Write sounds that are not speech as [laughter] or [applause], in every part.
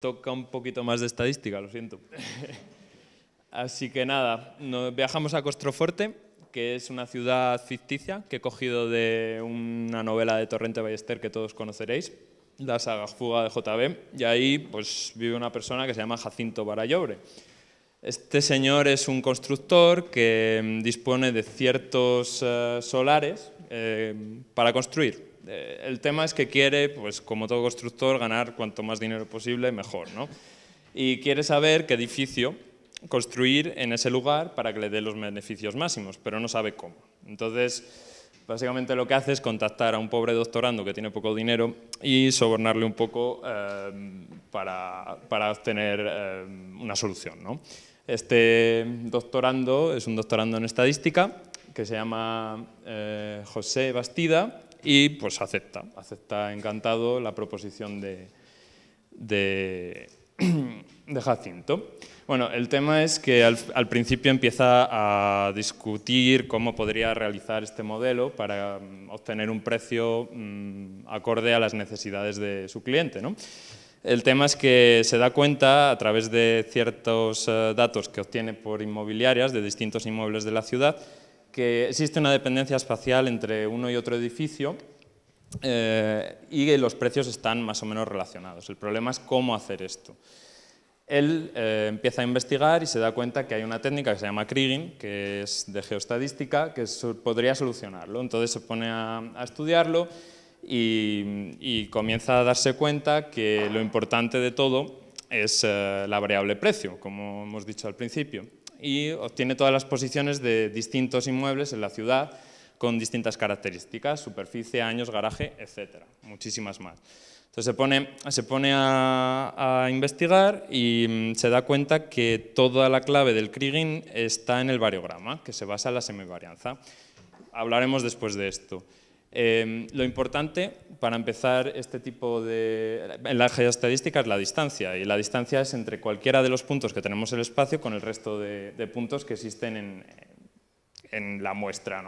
toca un poquito más de estadística, lo siento. [laughs] Así que nada, nos viajamos a Costroforte, que es una ciudad ficticia que he cogido de una novela de Torrente Ballester que todos conoceréis, la saga Fuga de JB, y ahí pues vive una persona que se llama Jacinto Barallobre. Este señor es un constructor que mm, dispone de ciertos eh, solares eh, para construir, eh, el tema es que quiere, pues como todo constructor, ganar cuanto más dinero posible, mejor, ¿no? Y quiere saber qué edificio construir en ese lugar para que le dé los beneficios máximos, pero no sabe cómo. Entonces, básicamente lo que hace es contactar a un pobre doctorando que tiene poco dinero y sobornarle un poco eh, para, para, obtener eh, una solución, ¿no? Este doctorando es un doctorando en estadística que se llama José Bastida y pues acepta, acepta encantado la proposición de, [clears throat] Jacinto. Bueno, el tema es que al, principio empieza a discutir cómo podría realizar este modelo para mm, obtener un precio mm, acorde a las necesidades de su cliente. ¿no? El tema es que se da cuenta a través de ciertos eh, datos que obtiene por inmobiliarias de distintos inmuebles de la ciudad que existe una dependencia espacial entre uno y otro edificio y eh, y los precios están más o menos relacionados. El problema es cómo hacer esto. Él eh, empieza a investigar y se da cuenta que hay una técnica que se llama Kriging, que es de geostadística, que podría solucionarlo. Entonces se pone a, estudiarlo y, comienza a darse cuenta que lo importante de todo es eh, la variable precio, como hemos dicho al principio y obtiene todas las posiciones de distintos inmuebles en la ciudad con distintas características, superficie, años, garaje, etcétera, muchísimas más. Entonces se pone, a, investigar y mm, se da cuenta que toda la clave del kriging está en el variograma, que se basa en la semivarianza. Hablaremos después de esto. Em, lo importante para empezar este tipo de... En la es la distancia, y la distancia es entre cualquiera de los puntos que tenemos en el espacio con el resto de, puntos que existen en, la muestra.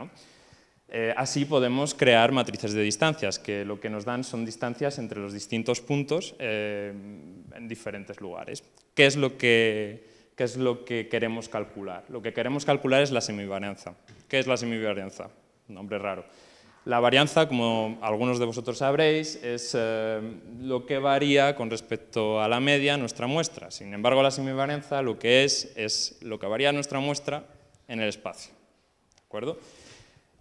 Eh, así podemos crear matrices de distancias, que lo que nos dan son distancias entre los distintos puntos em, en diferentes lugares. ¿Qué es, lo que, ¿Qué es lo que queremos calcular? Lo que queremos calcular es la semivarianza. ¿Qué es la semivarianza? Nombre raro. La varianza, como algunos de vosotros sabréis, es eh, lo que varía con respecto a la media nuestra muestra. Sin embargo, la semivarianza lo que es es lo que varía nuestra muestra en el espacio. ¿De acuerdo?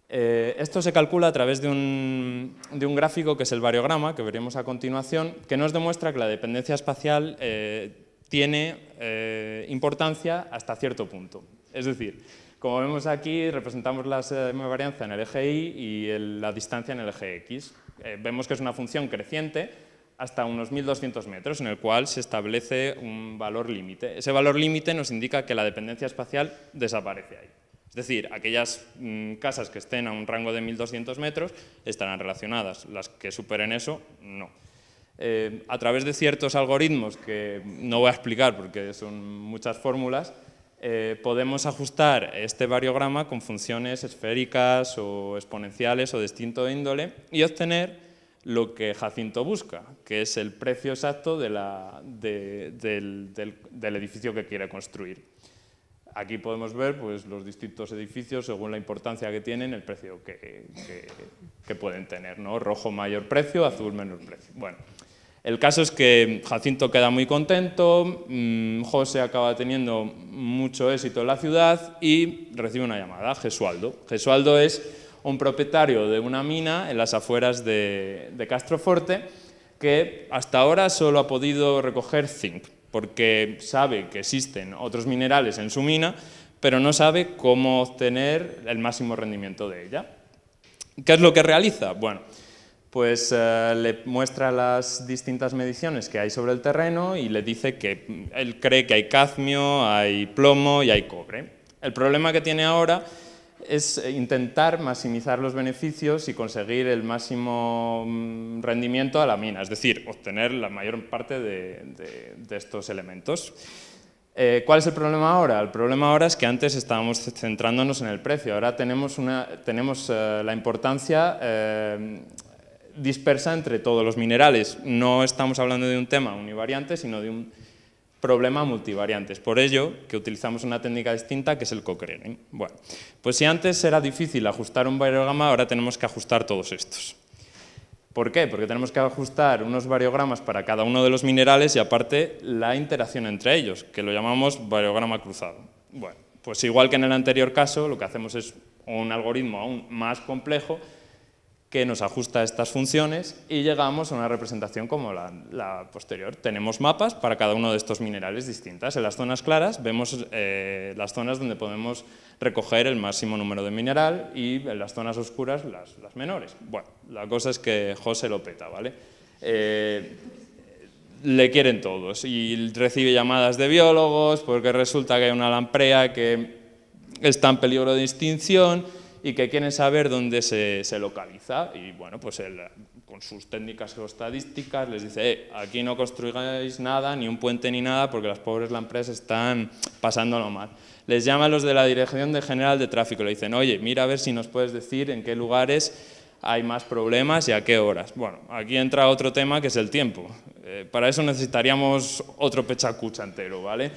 Eh, esto se calcula a través de un, gráfico que es el variograma, que veremos a continuación, que nos demuestra que la dependencia espacial eh, tiene importancia hasta cierto punto. Es decir, como vemos aquí, representamos la eh, varianza en el eje Y y la distancia en el eje X. Eh, vemos que es una función creciente hasta unos 1.200 metros, en el cual se establece un valor límite. Ese valor límite nos indica que la dependencia espacial desaparece ahí. Es decir, aquellas mm, casas que estén a un rango de 1.200 metros estarán relacionadas, las que superen eso, no. Eh, a través de ciertos algoritmos que no voy a explicar porque son muchas fórmulas, eh, podemos ajustar este variograma con funciones esféricas o exponenciales o de distinto índole y obtener lo que Jacinto busca, que es el precio exacto del, edificio que quiere construir. Aquí podemos ver pues, los distintos edificios según la importancia que tienen, el precio que, pueden tener. Rojo mayor precio, azul menor precio. Bueno, el caso es que Jacinto queda muy contento, mm, José acaba teniendo mucho éxito en la ciudad y recibe una llamada, Gesualdo. Gesualdo es un propietario de una mina en las afueras de, de Castroforte que hasta ahora solo ha podido recoger zinc, porque sabe que existen otros minerales en su mina, pero no sabe cómo obtener el máximo rendimiento de ella. ¿Qué es lo que realiza? Bueno, pues eh, le muestra las distintas mediciones que hay sobre el terreno y le dice que él cree que hay cadmio, hay plomo y hay cobre. El problema que tiene ahora es intentar maximizar los beneficios y conseguir el máximo mm, rendimiento a la mina, es decir, obtener la mayor parte de, estos elementos. Eh, ¿Cuál es el problema ahora? El problema ahora es que antes estábamos centrándonos en el precio, ahora tenemos, eh, la importancia dispersa entre todos los minerales. No estamos hablando de un tema univariante, sino de un problema multivariante. Es por ello que utilizamos una técnica distinta que es el Cochrane. Bueno, pues si antes era difícil ajustar un variograma, ahora tenemos que ajustar todos estos. ¿Por qué? Porque tenemos que ajustar unos variogramas para cada uno de los minerales y aparte la interacción entre ellos, que lo llamamos variograma cruzado. pues igual que en el anterior caso, lo que hacemos es un algoritmo aún más complejo que nos ajusta a estas funciones y llegamos a una representación como la, posterior. Tenemos mapas para cada uno de estos minerales distintas. En las zonas claras vemos eh, las zonas donde podemos recoger el máximo número de mineral y en las zonas oscuras las, menores. Bueno, la cosa es que José lo peta, ¿vale? Eh, le quieren todos y recibe llamadas de biólogos porque resulta que hay una lamprea que está en peligro de extinción y que quieren saber dónde se, localiza. Y bueno, pues él, con sus técnicas estadísticas les dice, eh, aquí no construyáis nada, ni un puente ni nada, porque las pobres empresa están pasándolo mal. Les llama a los de la Dirección General de Tráfico, le dicen, oye, mira a ver si nos puedes decir en qué lugares hay más problemas y a qué horas. Bueno, aquí entra otro tema que es el tiempo. Eh, para eso necesitaríamos otro pechacucha entero, ¿vale?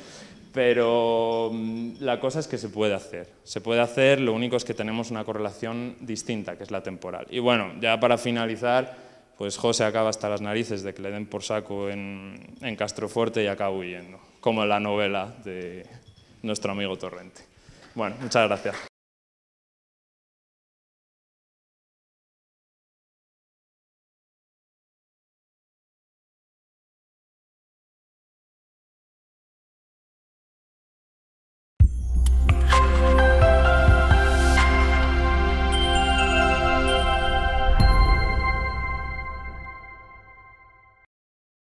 Pero mm, la cosa es que se puede hacer. Se puede hacer, lo único es que tenemos una correlación distinta, que es la temporal. Y bueno, ya para finalizar, pues José acaba hasta las narices de que le den por saco en, en Castrofuerte y acaba huyendo, como en la novela de nuestro amigo Torrente. Bueno, muchas gracias.